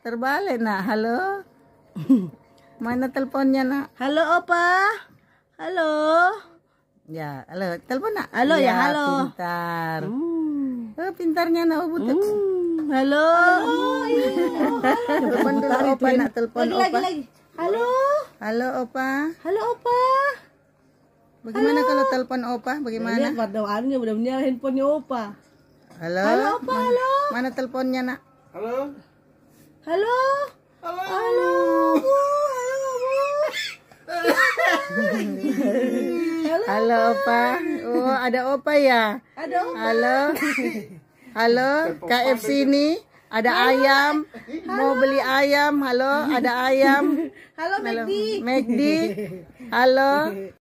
Terbalik nak. Halo. Mana teleponnya nak? Halo opa. Halo. Ya, halo. Telepon nak? Halo ya, ya halo. Pintar. Hmm. Oh, pintarnya nak butuh. Hmm, halo. Halo. Oh, iya. telepon dulu opa telepon opa. Lagi lagi. Halo. Halo opa. Halo opa. Bagaimana Halo. kalau telepon opa? Bagaimana? Lihat padawannya udah menyala handphonenya opa. Halo. Halo opa, halo. Mana teleponnya nak? Halo. Halo? Halo. Halo, Bu. Halo, Bu. Halo, Halo Opa. Oh, ada Opa ya? Ada Opa. Halo. Halo, KFC ini ada Halo. ayam. Halo. Mau beli ayam. Halo, ada ayam. Halo, Halo. McD. McD. Halo.